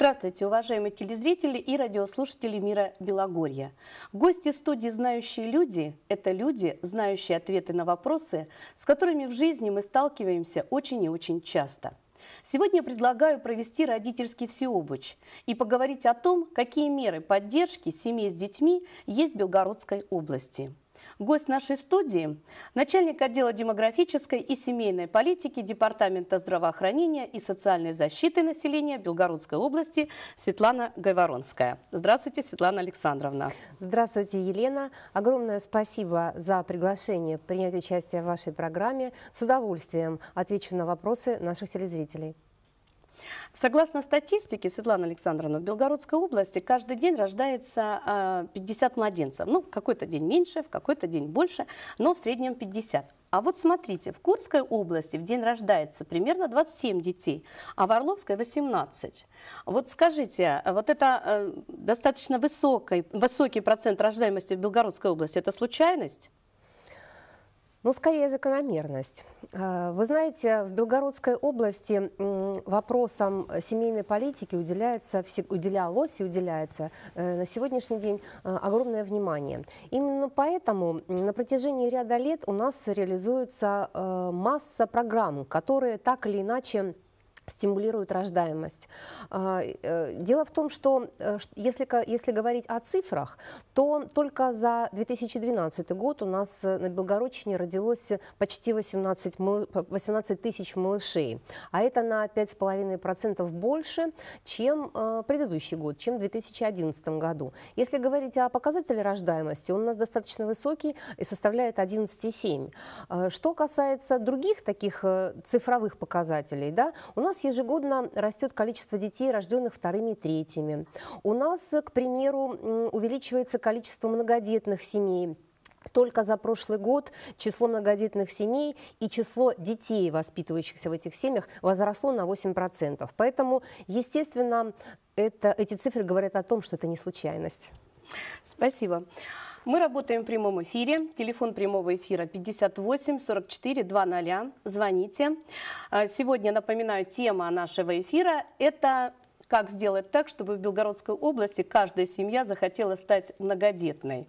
Здравствуйте, уважаемые телезрители и радиослушатели мира Белогорья. Гости студии «Знающие люди» – это люди, знающие ответы на вопросы, с которыми в жизни мы сталкиваемся очень и очень часто. Сегодня предлагаю провести родительский всеобуч и поговорить о том, какие меры поддержки семей с детьми есть в Белгородской области – Гость нашей студии – начальник отдела демографической и семейной политики Департамента здравоохранения и социальной защиты населения Белгородской области Светлана Гайворонская. Здравствуйте, Светлана Александровна. Здравствуйте, Елена. Огромное спасибо за приглашение принять участие в вашей программе. С удовольствием отвечу на вопросы наших телезрителей. Согласно статистике, Светлана Александровна, в Белгородской области каждый день рождается 50 а, младенцев. Ну, в какой-то день меньше, в какой-то день больше, но в среднем 50. А вот смотрите, в Курской области в день рождается примерно 27 детей, а в Орловской 18. Вот скажите, вот это э, достаточно высокий, высокий процент рождаемости в Белгородской области, это случайность? Ну, скорее закономерность. Э, вы знаете, в Белгородской области вопросам семейной политики уделяется, уделялось и уделяется э, на сегодняшний день э, огромное внимание. Именно поэтому на протяжении ряда лет у нас реализуется масса программ, которые так или иначе стимулируют рождаемость. А, э, дело в том, что э, если, если говорить о цифрах, то только за 2012 год у нас э, на Белгородчине родилось почти 18, 18 тысяч малышей. А это на 5,5% больше, чем предыдущий год, чем в 2011 году. Если говорить о показателе рождаемости, он у нас достаточно высокий и составляет 11,7. Что касается других таких цифровых показателей, да, у нас нас ежегодно растет количество детей, рожденных вторыми и третьими. У нас, к примеру, увеличивается количество многодетных семей. Только за прошлый год число многодетных семей и число детей, воспитывающихся в этих семьях, возросло на 8%. Поэтому, естественно, это, эти цифры говорят о том, что это не случайность. Спасибо. Мы работаем в прямом эфире. Телефон прямого эфира 58 44 20. Звоните. Э, сегодня, напоминаю, тема нашего эфира – это как сделать так, чтобы в Белгородской области каждая семья захотела стать многодетной.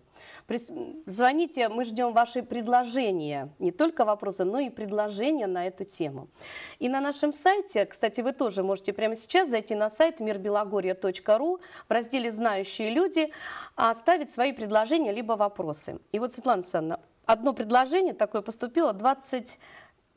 Звоните, мы ждем ваши предложения, не только вопросы, но и предложения на эту тему. И на нашем сайте, кстати, вы тоже можете прямо сейчас зайти на сайт мирбелогорья.ру в разделе «Знающие люди» а, оставить свои предложения либо вопросы. И вот, Светлана Александровна, одно предложение такое поступило 20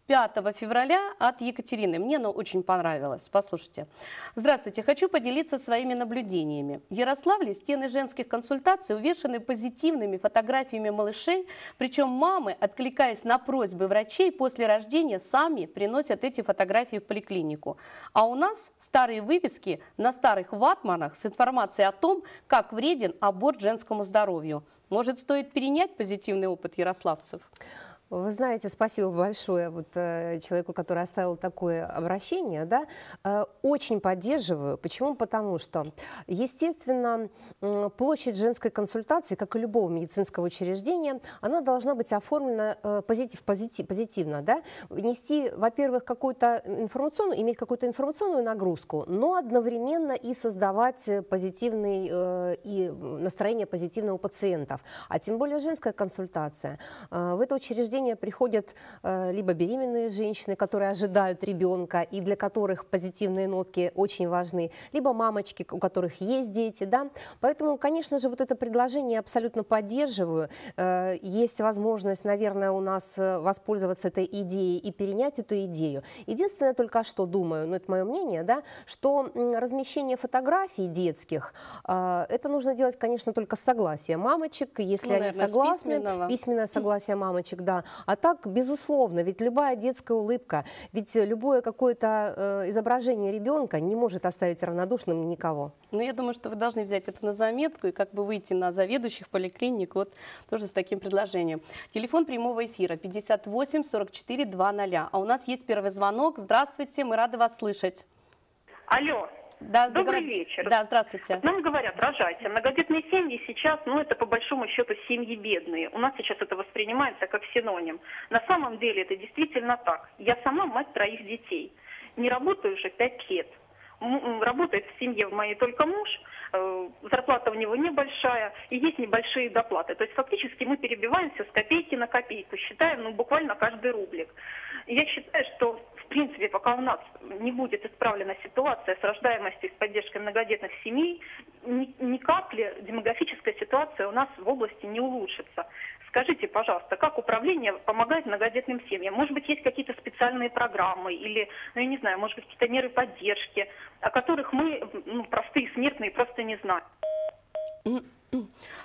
5 февраля от Екатерины. Мне оно очень понравилось. Послушайте. Здравствуйте. Хочу поделиться своими наблюдениями. В Ярославле стены женских консультаций увешаны позитивными фотографиями малышей, причем мамы, откликаясь на просьбы врачей, после рождения сами приносят эти фотографии в поликлинику. А у нас старые вывески на старых ватманах с информацией о том, как вреден аборт женскому здоровью. Может, стоит перенять позитивный опыт ярославцев? Вы знаете, спасибо большое вот э, человеку, который оставил такое обращение, да. Э, очень поддерживаю. Почему? Потому что, естественно, площадь женской консультации, как и любого медицинского учреждения, она должна быть оформлена э, позитив, позитив, позитивно, да. Нести, во-первых, какую-то информационную, иметь какую-то информационную нагрузку, но одновременно и создавать позитивный и настроение позитивного у пациентов, а тем более женская консультация. В это учреждение состояние приходят э, либо беременные женщины, которые ожидают ребенка и для которых позитивные нотки очень важны, либо мамочки, у которых есть дети. Да? Поэтому, конечно же, вот это предложение я абсолютно поддерживаю. Э, есть возможность, наверное, у нас э, воспользоваться этой идеей и перенять эту идею. Единственное только что думаю, ну это мое мнение, да, что размещение фотографий детских, это нужно делать, конечно, только с согласия мамочек, если ну, они наверное, согласны, письменное согласие мамочек, да. А так, безусловно, ведь любая детская улыбка, ведь любое какое-то э, изображение ребенка не может оставить равнодушным никого. Ну, я думаю, что вы должны взять это на заметку и как бы выйти на заведующих поликлиник вот тоже с таким предложением. Телефон прямого эфира 58 44 00. А у нас есть первый звонок. Здравствуйте, мы рады вас слышать. Алло. Да, Добрый вечер. Да, здравствуйте. Нам говорят, рожайте. Многодетные семьи сейчас, ну это по большому счету семьи бедные. У нас сейчас это воспринимается как синоним. На самом деле это действительно так. Я сама мать троих детей. Не работаю уже пять лет. Работает в семье в моей только муж – Э, зарплата у него небольшая, и есть небольшие доплаты. То есть фактически мы перебиваемся с копейки на копейку, считаем ну, буквально каждый рублик. Я считаю, что в принципе, пока у нас не будет исправлена ситуация с рождаемостью и с поддержкой многодетных семей, ни, ни капли демографическая ситуация у нас в области не улучшится. Скажите, пожалуйста, как управление помогает многодетным семьям? Может быть, есть какие-то специальные программы или, ну, я не знаю, может быть, какие-то меры поддержки, о которых мы, ну, простые смертные, просто не знаем?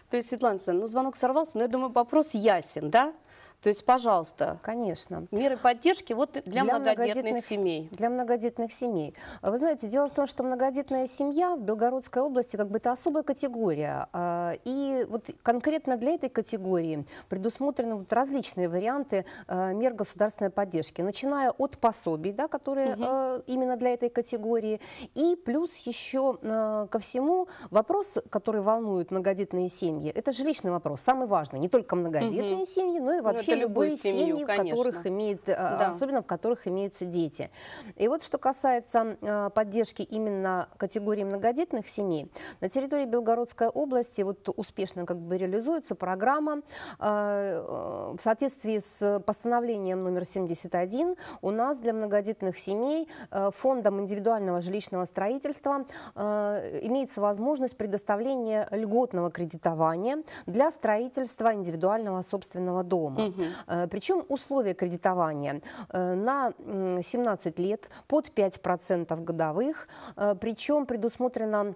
То есть, Светлана Александровна, ну, звонок сорвался, но я думаю, вопрос ясен, да? То есть, пожалуйста. Конечно. Меры поддержки вот для, для многодетных, многодетных семей. Для многодетных семей. А вы знаете, дело в том, что многодетная семья в Белгородской области как бы это особая категория. А, и вот конкретно для этой категории предусмотрены вот различные варианты а, мер государственной поддержки, начиная от пособий, да, которые угу. именно для этой категории, и плюс еще ко всему вопрос, который волнует многодетные семьи, это жилищный вопрос, самый важный, не только многодетные угу. семьи, но и вообще вообще любые семью, семьи, в которых имеет, э, да. особенно в которых имеются дети. И вот что касается э, поддержки именно категории многодетных семей, на территории Белгородской области вот успешно как бы реализуется программа. Э, в соответствии с постановлением номер 71 у нас для многодетных семей фондом индивидуального жилищного строительства имеется возможность предоставления льготного кредитования для строительства индивидуального собственного дома. Угу. Угу. Э, причем условия кредитования э, на 17 лет под 5% годовых, э, причем предусмотрена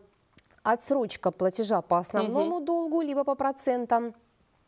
отсрочка платежа по основному угу. долгу либо по процентам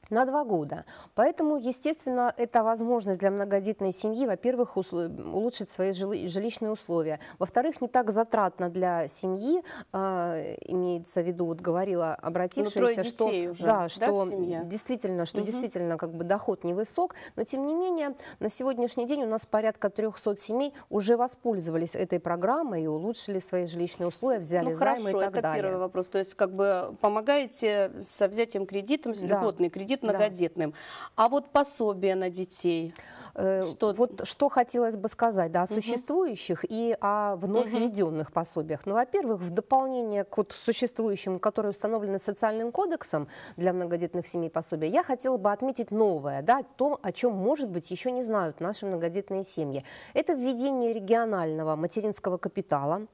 на два года. Поэтому, естественно, это возможность для многодетной семьи, во-первых, улучшить свои жилищные условия, во-вторых, не так затратно для семьи, э, имеется в виду, вот говорила ну, обратившаяся, ну, что, уже, да, что да, действительно, что угу. действительно как бы доход невысок, но тем не менее на сегодняшний день у нас порядка 300 семей уже воспользовались этой программой и улучшили свои жилищные условия, взяли ну, займы и так это далее. это первый вопрос, то есть как бы помогаете со взятием кредитом, да. льготный кредит, будет многодетным. Да. А вот пособие на детей. Э, что... Вот что хотелось бы сказать да, о существующих угу. и о вновь угу. введенных пособиях. Ну, во-первых, в дополнение к вот существующим, которые установлены социальным кодексом для многодетных семей пособия, я хотела бы отметить новое, да, то, о чем, может быть, еще не знают наши многодетные семьи. Это введение регионального материнского капитала.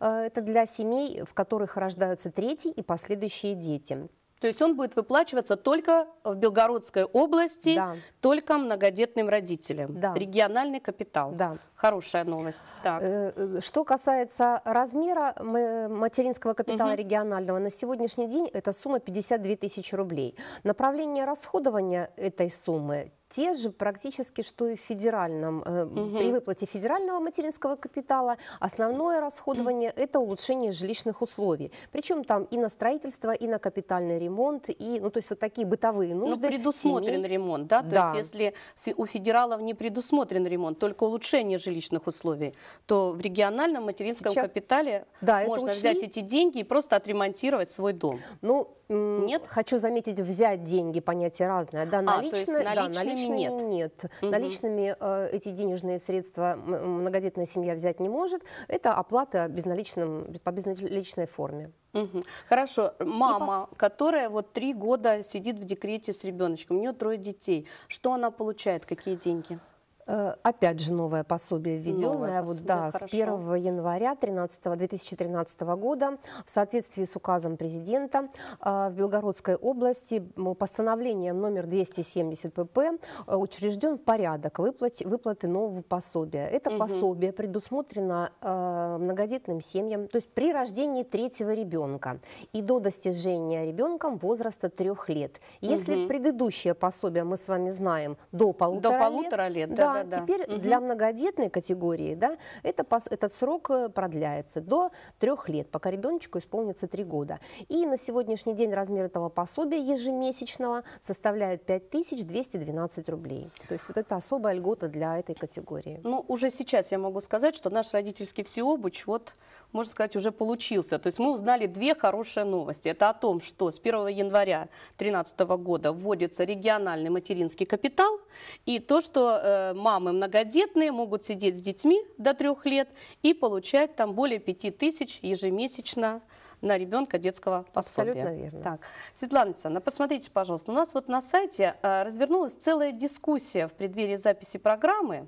Э, это для семей, в которых рождаются третий и последующие дети. То есть он будет выплачиваться только в Белгородской области, да. только многодетным родителям. Да. Региональный капитал. Да. Хорошая новость. Так. Э, э, что касается размера материнского капитала угу. регионального, на сегодняшний день эта сумма 52 тысячи рублей. Направление расходования этой суммы те же практически, что и в федеральном. Угу. При выплате федерального материнского капитала основное расходование – это улучшение жилищных условий. Причем там и на строительство, и на капитальный ремонт, и, ну, то есть вот такие бытовые ну, нужды. Ну, предусмотрен семей. ремонт, да? То да. есть если у федералов не предусмотрен ремонт, только улучшение жилищных условий, то в региональном материнском Сейчас... капитале да, можно учли... взять эти деньги и просто отремонтировать свой дом. Ну, нет? Хочу заметить, взять деньги, понятие разное. Да, наличные, а, наличные, да, наличные наличными нет. Нет, угу. наличными э, эти денежные средства многодетная семья взять не может. Это оплата безналичным, по безналичной форме. Угу. Хорошо. Мама, пос... которая вот три года сидит в декрете с ребеночком, у нее трое детей. Что она получает? Какие деньги? Э, опять же, новое пособие введенное новое пособие, вот, да, с 1 января 13, 2013 года в соответствии с указом президента э, в Белгородской области постановлением номер 270 ПП учрежден порядок выплат, выплаты нового пособия. Это угу. пособие предусмотрено э, многодетным семьям, то есть при рождении третьего ребенка и до достижения ребенком возраста трех лет. Если угу. предыдущее пособие, мы с вами знаем, до полутора, до полутора лет, лет да, да, да, Теперь угу. для многодетной категории, да, это, этот срок э, продляется до трех лет, пока ребеночку исполнится три года. И на сегодняшний день размер этого пособия ежемесячного составляет 5212 рублей. То есть вот это особая льгота для этой категории. Ну, уже сейчас я могу сказать, что наш родительский всеобуч, вот можно сказать, уже получился. То есть мы узнали две хорошие новости. Это о том, что с 1 января 2013 года вводится региональный материнский капитал, и то, что э, мамы многодетные могут сидеть с детьми до трех лет и получать там более 5 тысяч ежемесячно на ребенка детского пособия. Абсолютно верно. Так, Светлана Александровна, посмотрите, пожалуйста, у нас вот на сайте э, развернулась целая дискуссия в преддверии записи программы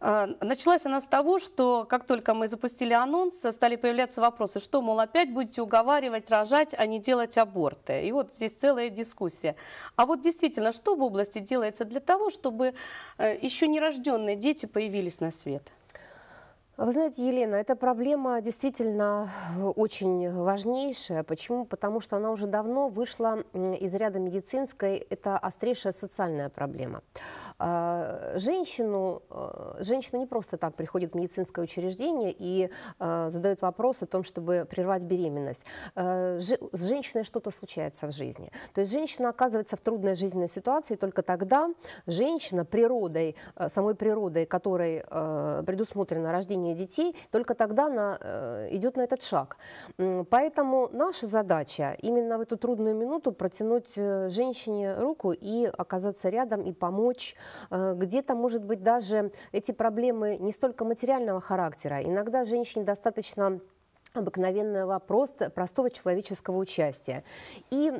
а, началась она с того, что как только мы запустили анонс, стали появляться вопросы, что, мол, опять будете уговаривать рожать, а не делать аборты. И вот здесь целая дискуссия. А вот действительно, что в области делается для того, чтобы э, еще нерожденные дети появились на свет? Вы знаете, Елена, эта проблема действительно очень важнейшая. Почему? Потому что она уже давно вышла из ряда медицинской. Это острейшая социальная проблема. А, женщину, э, женщина не просто так приходит в медицинское учреждение и а, задает вопрос о том, чтобы прервать беременность. А, с женщиной что-то случается в жизни. То есть женщина оказывается в трудной жизненной ситуации только тогда женщина природой, э, самой природой, которой э, предусмотрено рождение обучения детей, только тогда на, э, идет на этот шаг. Поэтому наша задача именно в эту трудную минуту протянуть э, женщине руку и оказаться рядом и помочь. Э, где-то, может быть, даже эти проблемы не столько материального характера. Иногда женщине достаточно обыкновенного просто, простого человеческого участия. И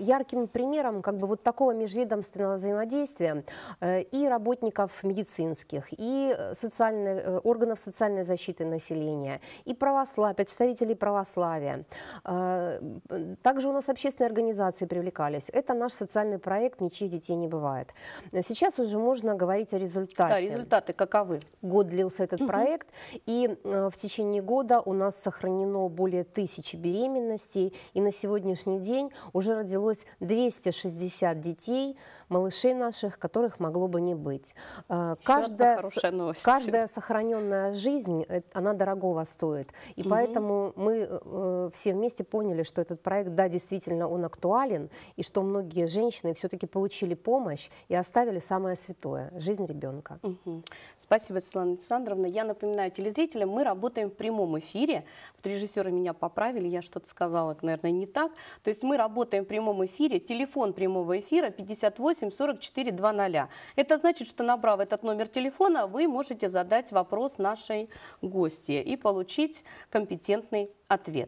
ярким примером как бы вот такого межведомственного взаимодействия э, и работников медицинских, и э, социальных, э, органов социальной защиты населения, и православия, представителей православия. Также у нас общественные организации привлекались. Это наш социальный проект «Ничьих детей не бывает». Сейчас уже можно говорить о результате. Да, результаты каковы? Год длился этот угу. проект, и в течение года у нас сохранено более тысячи беременностей, и на сегодняшний день уже родилось 260 детей, малышей наших, которых могло бы не быть. Еще а, каждая, каждая сохраненная жизнь, она дорогого стоит. И угу. поэтому мы э, все вместе поняли, что этот проект, да, действительно он актуален, и что многие женщины все-таки получили помощь и оставили самое святое – жизнь ребенка. Угу. Спасибо, Светлана Александровна. Я напоминаю телезрителям, мы работаем в прямом эфире. Вот режиссеры меня поправили, я что-то сказала, наверное, не так. То есть мы работаем в прямом эфире, телефон прямого эфира 58 44 00. Это значит, что набрав этот номер телефона, вы можете задать вопрос нашей гости и получить компетентный ответ.